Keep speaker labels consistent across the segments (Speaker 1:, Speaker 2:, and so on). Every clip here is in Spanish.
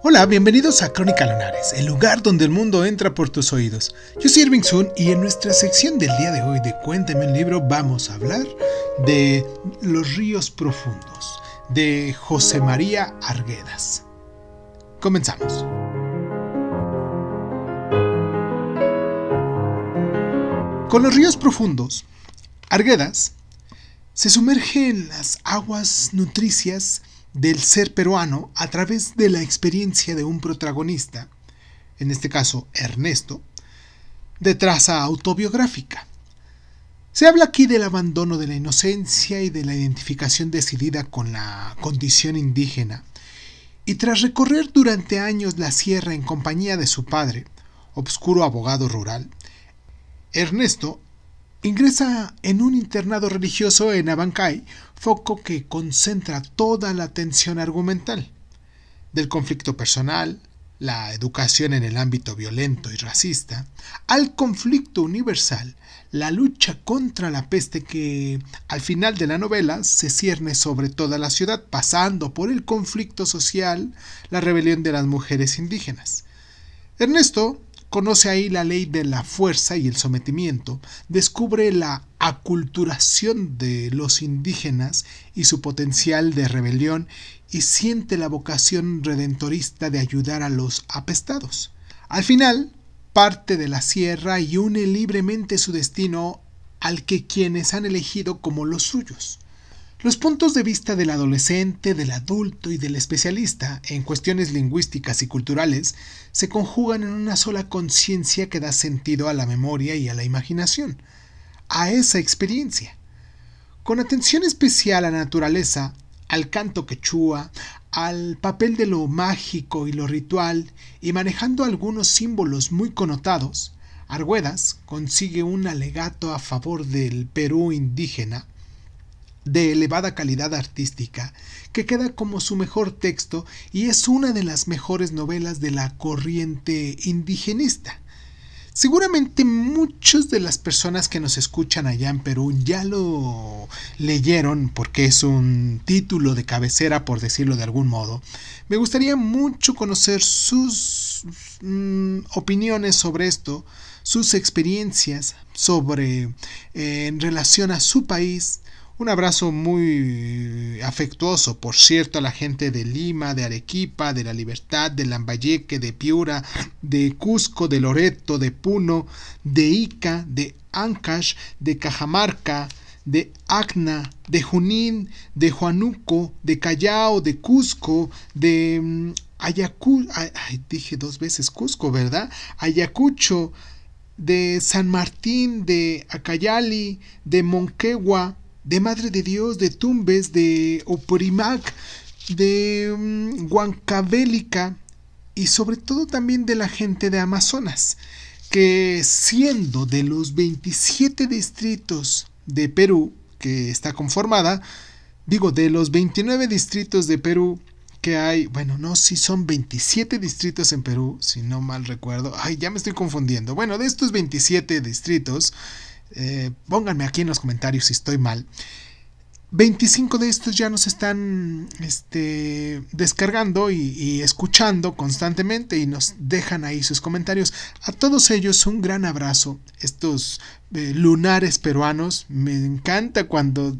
Speaker 1: Hola, bienvenidos a Crónica Lunares, el lugar donde el mundo entra por tus oídos. Yo soy Irving Sun y en nuestra sección del día de hoy de Cuénteme un libro vamos a hablar de Los ríos profundos de José María Arguedas. Comenzamos. Con los ríos profundos, Arguedas se sumerge en las aguas nutricias del ser peruano a través de la experiencia de un protagonista, en este caso Ernesto, de traza autobiográfica. Se habla aquí del abandono de la inocencia y de la identificación decidida con la condición indígena, y tras recorrer durante años la sierra en compañía de su padre, obscuro abogado rural, Ernesto Ingresa en un internado religioso en Abancay, foco que concentra toda la atención argumental del conflicto personal, la educación en el ámbito violento y racista, al conflicto universal, la lucha contra la peste que al final de la novela se cierne sobre toda la ciudad, pasando por el conflicto social, la rebelión de las mujeres indígenas. Ernesto Conoce ahí la ley de la fuerza y el sometimiento, descubre la aculturación de los indígenas y su potencial de rebelión y siente la vocación redentorista de ayudar a los apestados. Al final, parte de la sierra y une libremente su destino al que quienes han elegido como los suyos. Los puntos de vista del adolescente, del adulto y del especialista en cuestiones lingüísticas y culturales se conjugan en una sola conciencia que da sentido a la memoria y a la imaginación, a esa experiencia. Con atención especial a la naturaleza, al canto quechua, al papel de lo mágico y lo ritual, y manejando algunos símbolos muy connotados, Arguedas consigue un alegato a favor del Perú indígena de elevada calidad artística, que queda como su mejor texto y es una de las mejores novelas de la corriente indigenista. Seguramente muchas de las personas que nos escuchan allá en Perú ya lo leyeron porque es un título de cabecera, por decirlo de algún modo. Me gustaría mucho conocer sus mm, opiniones sobre esto, sus experiencias sobre eh, en relación a su país un abrazo muy eh, afectuoso, por cierto, a la gente de Lima, de Arequipa, de La Libertad, de Lambayeque, de Piura, de Cusco, de Loreto, de Puno, de Ica, de Ancash, de Cajamarca, de Acna, de Junín, de Juanuco, de Callao, de Cusco, de mm, Ayacucho, dije dos veces Cusco, ¿verdad? Ayacucho, de San Martín, de Acayali, de Monquegua, de Madre de Dios, de Tumbes, de Oporimac, de mm, Huancavelica, y sobre todo también de la gente de Amazonas, que siendo de los 27 distritos de Perú que está conformada, digo, de los 29 distritos de Perú que hay, bueno, no, si son 27 distritos en Perú, si no mal recuerdo, ay, ya me estoy confundiendo, bueno, de estos 27 distritos, eh, pónganme aquí en los comentarios si estoy mal. 25 de estos ya nos están este, descargando y, escuchando constantemente y nos dejan ahí sus comentarios. A todos ellos un gran abrazo, estos eh, lunares peruanos. Me encanta cuando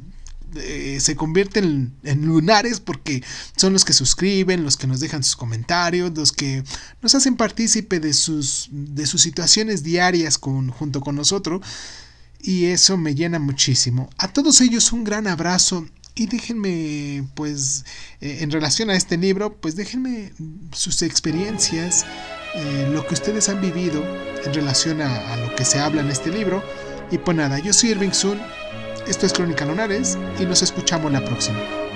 Speaker 1: eh, se convierten en, lunares porque son los que suscriben, los que nos dejan sus comentarios, los que nos hacen partícipe de sus, de sus situaciones diarias junto con nosotros y eso me llena muchísimo. A todos ellos un gran abrazo y déjenme, pues, eh, en relación a este libro, pues déjenme sus experiencias, eh, lo que ustedes han vivido en relación a, a, lo que se habla en este libro. Y pues nada, yo soy Irving Sun, esto es Crónica Lunares y nos escuchamos la próxima.